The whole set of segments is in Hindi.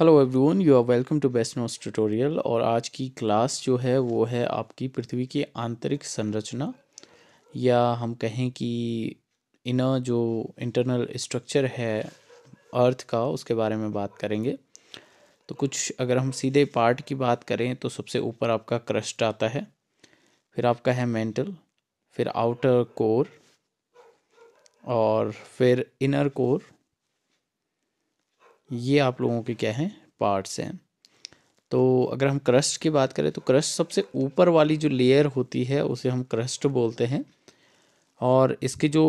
hello everyone you are welcome to best notes tutorial और आज की क्लास जो है वो है आपकी पृथ्वी की आंतरिक संरचना या हम कहें कि इनर जो इंटरनल स्ट्रक्चर है अर्थ का उसके बारे में बात करेंगे तो कुछ अगर हम सीधे पार्ट की बात करें तो सबसे ऊपर आपका क्रस्ट आता है फिर आपका है मेंटल फिर आउटर कोर और फिर इनर कोर ये आप लोगों के क्या हैं पार्ट्स हैं तो अगर हम क्रस्ट की बात करें तो क्रस्ट सबसे ऊपर वाली जो लेयर होती है उसे हम क्रस्ट बोलते हैं और इसकी जो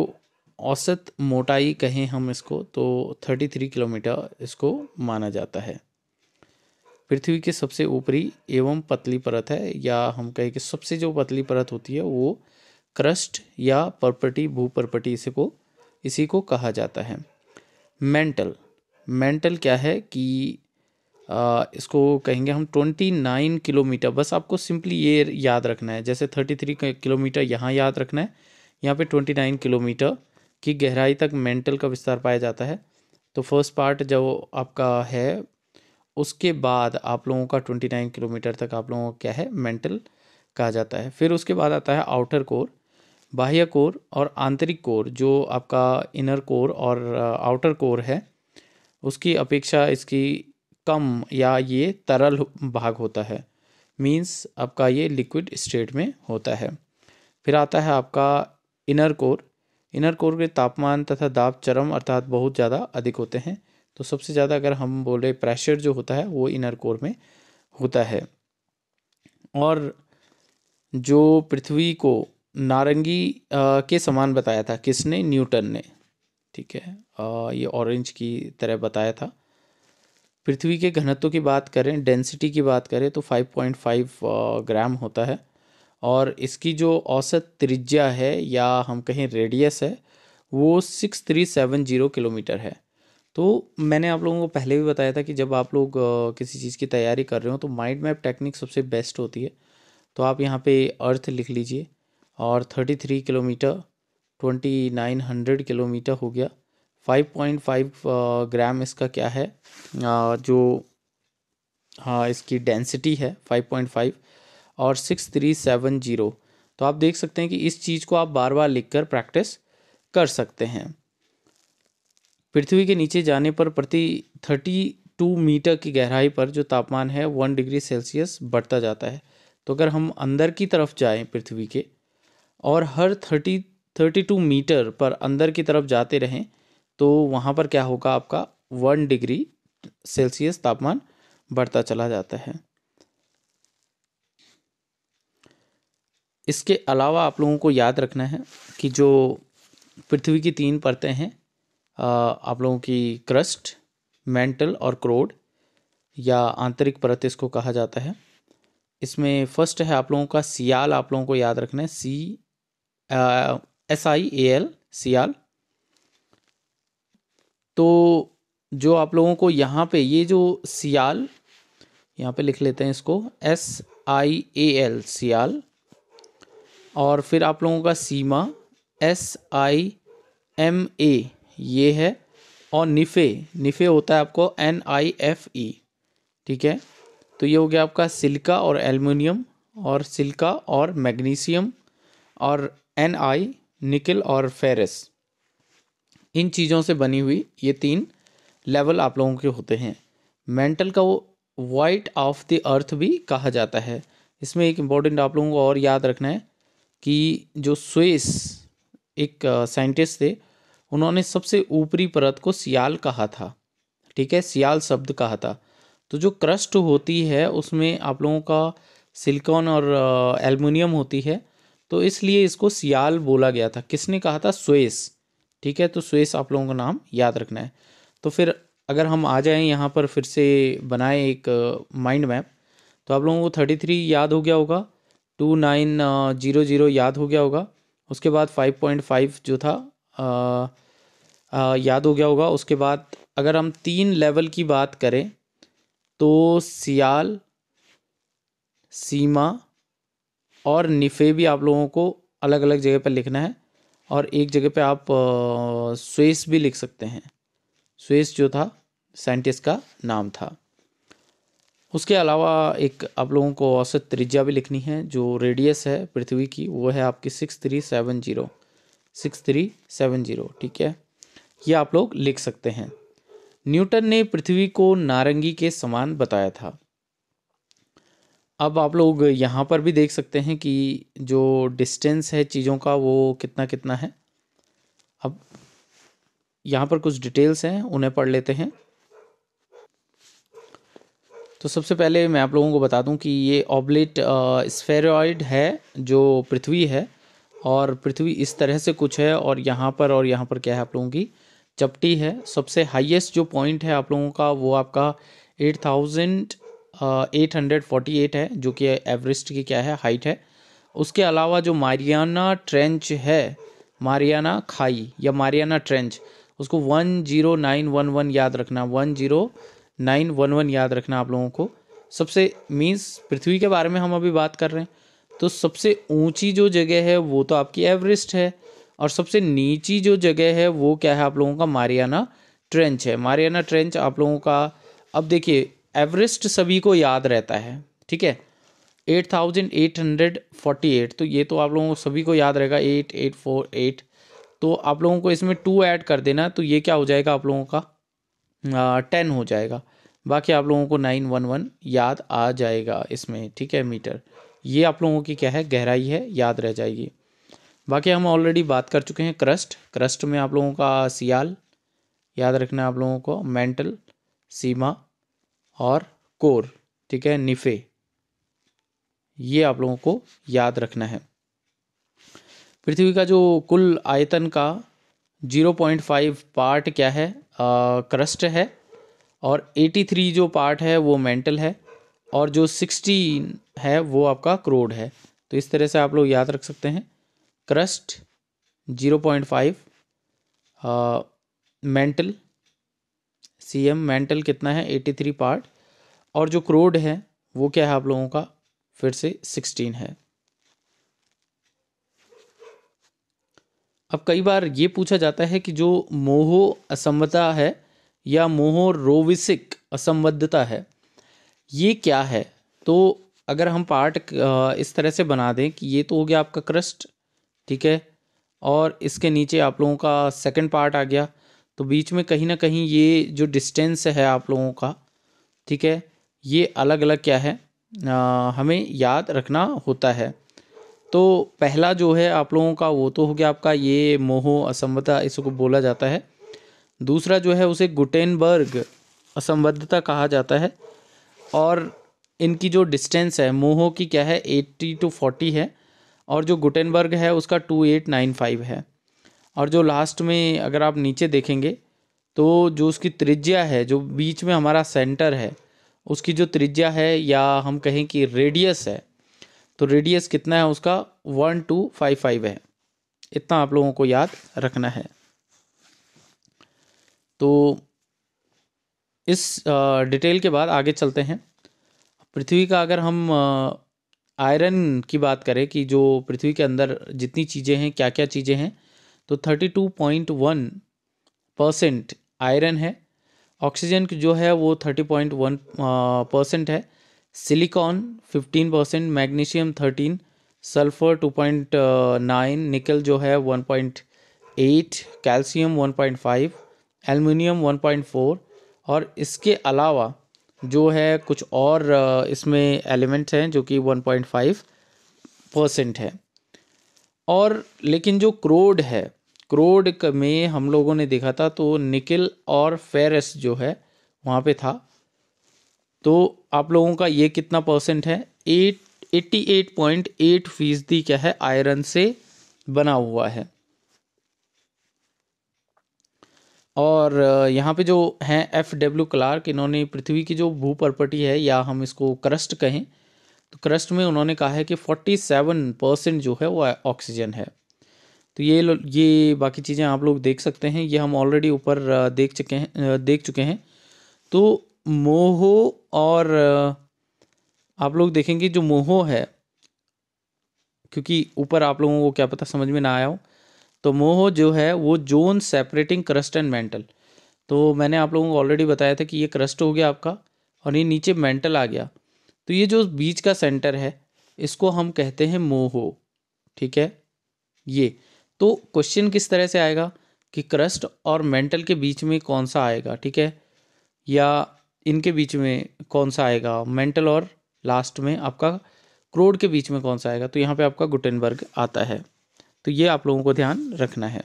औसत मोटाई कहें हम इसको तो 33 किलोमीटर इसको माना जाता है पृथ्वी के सबसे ऊपरी एवं पतली परत है या हम कहें कि सबसे जो पतली परत होती है वो क्रस्ट या परपटी भूपरपटी इसी को इसी को कहा जाता है मेंटल मेंटल क्या है कि आ, इसको कहेंगे हम ट्वेंटी नाइन किलोमीटर बस आपको सिंपली ये याद रखना है जैसे थर्टी थ्री किलोमीटर यहाँ याद रखना है यहाँ पे ट्वेंटी नाइन किलोमीटर की गहराई तक मेंटल का विस्तार पाया जाता है तो फर्स्ट पार्ट जब आपका है उसके बाद आप लोगों का ट्वेंटी नाइन किलोमीटर तक आप लोगों का क्या है मेंटल कहा जाता है फिर उसके बाद आता है आउटर कोर बाह्य कोर और आंतरिक कोर जो आपका इनर कोर और आउटर कोर है उसकी अपेक्षा इसकी कम या ये तरल भाग होता है मीन्स आपका ये लिक्विड स्टेट में होता है फिर आता है आपका इनर कोर इनर कोर के तापमान तथा दाब चरम अर्थात बहुत ज़्यादा अधिक होते हैं तो सबसे ज़्यादा अगर हम बोले प्रेशर जो होता है वो इनर कोर में होता है और जो पृथ्वी को नारंगी आ, के समान बताया था किसने न्यूटन ने ठीक है आ, ये ऑरेंज की तरह बताया था पृथ्वी के घनत्व की बात करें डेंसिटी की बात करें तो 5.5 ग्राम होता है और इसकी जो औसत त्रिज्या है या हम कहें रेडियस है वो six three seven zero kilometre है तो मैंने आप लोगों को पहले भी बताया था कि जब आप लोग किसी चीज़ की तैयारी कर रहे हो तो माइंड मैप टेक्निक सबसे बेस्ट होती है तो आप यहाँ पे अर्थ लिख लीजिए और thirty three kilometre twenty nine hundred kilometre हो गया फाइव पॉइंट फाइव ग्राम इसका क्या है आ, जो हाँ इसकी डेंसिटी है फाइव पॉइंट फाइव और सिक्स थ्री सेवन जीरो तो आप देख सकते हैं कि इस चीज़ को आप बार बार लिख कर प्रैक्टिस कर सकते हैं पृथ्वी के नीचे जाने पर प्रति थर्टी टू मीटर की गहराई पर जो तापमान है वन डिग्री सेल्सियस बढ़ता जाता है तो अगर हम अंदर की तरफ जाएं पृथ्वी के और हर थर्टी थर्टी टू मीटर पर अंदर की तरफ जाते रहें तो वहाँ पर क्या होगा आपका वन डिग्री सेल्सियस तापमान बढ़ता चला जाता है इसके अलावा आप लोगों को याद रखना है कि जो पृथ्वी की तीन परतें हैं आप लोगों की क्रस्ट मेंटल और क्रोड या आंतरिक परत इसको कहा जाता है इसमें फर्स्ट है आप लोगों का सियाल आप लोगों को याद रखना है C S I A L सियाल तो जो आप लोगों को यहाँ पे ये जो सियाल यहाँ पे लिख लेते हैं इसको एस आई ए एल सियाल और फिर आप लोगों का सीमा एस आई एम ए ये है और निफ़े निफ़े होता है आपको एन आई एफ ई ठीक है तो ये हो गया आपका सिल्का और एलमिनियम और सिल्का और मैग्नीशियम और एन आई निकिल और फेरिस इन चीज़ों से बनी हुई ये तीन लेवल आप लोगों के होते हैं मेंटल का वो वाइट ऑफ द अर्थ भी कहा जाता है इसमें एक इम्पॉर्टेंट आप लोगों को और याद रखना है कि जो स्विस एक साइंटिस्ट थे उन्होंने सबसे ऊपरी परत को सियाल कहा था ठीक है सियाल शब्द कहा था तो जो क्रस्ट होती है उसमें आप लोगों का सिलिकॉन और एल्युमिनियम होती है तो इसलिए इसको सियाल बोला गया था किसने कहा था स्वेस ठीक है तो स्वेस आप लोगों का नाम याद रखना है तो फिर अगर हम आ जाएं यहाँ पर फिर से बनाएं एक माइंड मैप तो आप लोगों को थर्टी थ्री याद हो गया होगा टू नाइन जीरो जीरो याद हो गया होगा उसके बाद फाइव पॉइंट फाइव जो था आ, आ, याद हो गया होगा उसके बाद अगर हम तीन लेवल की बात करें तो सियाल सीमा और निफ़े भी आप लोगों को अलग अलग जगह पर लिखना है और एक जगह पे आप स्वेस भी लिख सकते हैं स्वेस जो था साइंटिस्ट का नाम था उसके अलावा एक आप लोगों को औसत त्रिज्या भी लिखनी है जो रेडियस है पृथ्वी की वो है आपकी six three seven zero six three seven zero ठीक है ये आप लोग लिख सकते हैं न्यूटन ने पृथ्वी को नारंगी के समान बताया था अब आप लोग यहाँ पर भी देख सकते हैं कि जो डिस्टेंस है चीज़ों का वो कितना कितना है अब यहाँ पर कुछ डिटेल्स हैं उन्हें पढ़ लेते हैं तो सबसे पहले मैं आप लोगों को बता दूं कि ये ऑबलेट स्फेरॉइड है जो पृथ्वी है और पृथ्वी इस तरह से कुछ है और यहाँ पर और यहाँ पर क्या है आप लोगों की चपटी है सबसे हाईएस्ट जो पॉइंट है आप लोगों का वो आपका eight thousand eight hundred forty eight है जो कि एवरेस्ट की क्या है हाइट है उसके अलावा जो मारियाना ट्रेंच है मारियाना खाई या मारियाना ट्रेंच उसको one zero nine one one याद रखना one zero nine one one याद रखना आप लोगों को सबसे मीन्स पृथ्वी के बारे में हम अभी बात कर रहे हैं तो सबसे ऊंची जो जगह है वो तो आपकी एवरेस्ट है और सबसे नीची जो जगह है वो क्या है आप लोगों का मारियाना ट्रेंच है मारियाना ट्रेंच आप लोगों का अब देखिए एवरेस्ट सभी को याद रहता है ठीक है eight thousand eight hundred forty eight तो ये तो आप लोगों को सभी को याद रहेगा एट एट फोर एट तो आप लोगों को इसमें टू ऐड कर देना तो ये क्या हो जाएगा आप लोगों का टेन हो जाएगा बाकी आप लोगों को नाइन वन वन याद आ जाएगा इसमें ठीक है मीटर ये आप लोगों की क्या है गहराई है याद रह जाएगी बाकी हम ऑलरेडी बात कर चुके हैं क्रस्ट क्रस्ट में आप लोगों का सियाल याद रखना आप लोगों को मेंटल सीमा और कोर ठीक है निफे ये आप लोगों को याद रखना है पृथ्वी का जो कुल आयतन का 0.5 पार्ट क्या है आ, क्रस्ट है और 83 जो पार्ट है वो मेंटल है और जो 16 है वो आपका क्रोड है तो इस तरह से आप लोग याद रख सकते हैं crust 0.5 mantle C M mantle कितना है एटी थ्री पार्ट और जो क्रोड है वो क्या है आप लोगों का फिर से सिक्सटीन है अब कई बार ये पूछा जाता है कि जो मोहो असंबद्धता है या मोहो रोविसिक असंबद्धता है ये क्या है तो अगर हम पार्ट इस तरह से बना दें कि ये तो हो गया आपका क्रस्ट ठीक है और इसके नीचे आप लोगों का सेकंड पार्ट आ गया तो बीच में कहीं ना कहीं ये जो डिस्टेंस है आप लोगों का ठीक है ये अलग अलग क्या है आ, हमें याद रखना होता है तो पहला जो है आप लोगों का वो तो हो गया आपका ये मोह असंबद्धता इसको बोला जाता है दूसरा जो है उसे गुटेनबर्ग असंबद्धता कहा जाता है और इनकी जो डिस्टेंस है मोहो की क्या है एट्टी टू फोर्टी है और जो गुटेनबर्ग है उसका टू एट नाइन फाइव है और जो लास्ट में अगर आप नीचे देखेंगे तो जो उसकी त्रिज्या है जो बीच में हमारा सेंटर है उसकी जो त्रिज्या है या हम कहें कि रेडियस है तो रेडियस कितना है उसका वन टू फाइव फाइव है इतना आप लोगों को याद रखना है तो इस डिटेल के बाद आगे चलते हैं पृथ्वी का अगर हम आयरन की बात करें कि जो पृथ्वी के अंदर जितनी चीज़ें हैं क्या क्या चीज़ें हैं तो 32.1 परसेंट आयरन है ऑक्सीजन जो है वो 30.1 परसेंट uh, है silicon 15 percent magnesium 13 sulphur 2.9 nickel जो है 1.8 कैल्शियम 1.5 एल्युमिनियम 1.4 और इसके अलावा जो है कुछ और uh, इसमें एलिमेंट हैं जो कि 1.5 परसेंट है और लेकिन जो क्रोड है क्रोड में हम लोगों ने देखा था तो निकिल और फेरस जो है वहाँ पे था तो आप लोगों का ये कितना परसेंट है eight eighty eight point eight फीसदी क्या है आयरन से बना हुआ है और यहाँ पे जो हैं एफ डब्ल्यू क्लार्क इन्होंने पृथ्वी की जो भू प्रपर्टी है या हम इसको क्रस्ट कहें तो क्रस्ट में उन्होंने कहा है कि 47 परसेंट जो है वो ऑक्सीजन है तो ये ये बाकी चीज़ें आप लोग देख सकते हैं ये हम ऑलरेडी ऊपर देख चुके हैं देख चुके हैं तो मोहो और आप लोग देखेंगे जो मोहो है क्योंकि ऊपर आप लोगों को क्या पता समझ में ना आया हो तो मोहो जो है वो zone separating crust and mantle तो मैंने आप लोगों को ऑलरेडी बताया था कि ये क्रस्ट हो गया आपका और ये नीचे मेंटल आ गया तो ये जो बीच का सेंटर है इसको हम कहते हैं मोहो ठीक है ये तो क्वेश्चन किस तरह से आएगा कि क्रस्ट और मेंटल के बीच में कौन सा आएगा ठीक है या इनके बीच में कौन सा आएगा मेंटल और लास्ट में आपका क्रोड के बीच में कौन सा आएगा तो यहाँ पे आपका गुटेनबर्ग आता है तो ये आप लोगों को ध्यान रखना है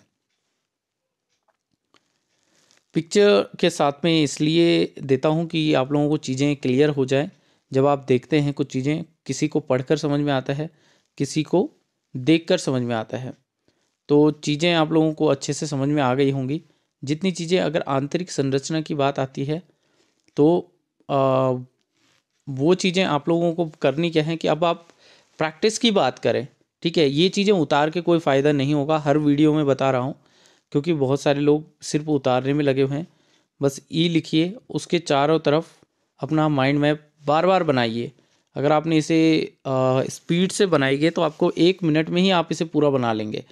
पिक्चर के साथ में इसलिए देता हूँ कि आप लोगों को चीज़ें क्लियर हो जाए जब आप देखते हैं कुछ चीज़ें किसी को पढ़कर समझ में आता है किसी को देखकर समझ में आता है तो चीज़ें आप लोगों को अच्छे से समझ में आ गई होंगी जितनी चीज़ें अगर आंतरिक संरचना की बात आती है तो आ, वो चीज़ें आप लोगों को करनी क्या है कि अब आप प्रैक्टिस की बात करें ठीक है ये चीज़ें उतार के कोई फ़ायदा नहीं होगा हर वीडियो में बता रहा हूँ क्योंकि बहुत सारे लोग सिर्फ उतारने में लगे हुए हैं बस ई लिखिए उसके चारों तरफ अपना माइंड मैप बार बार बनाइए अगर आपने इसे स्पीड से बनाएंगे तो आपको एक मिनट में ही आप इसे पूरा बना लेंगे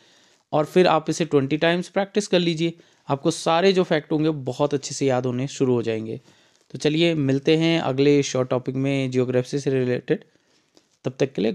और फिर आप इसे ट्वेंटी टाइम्स प्रैक्टिस कर लीजिए आपको सारे जो फैक्ट होंगे बहुत अच्छे से याद होने शुरू हो जाएंगे तो चलिए मिलते हैं अगले शॉर्ट टॉपिक में जियोग्राफी से रिलेटेड तब तक के लिए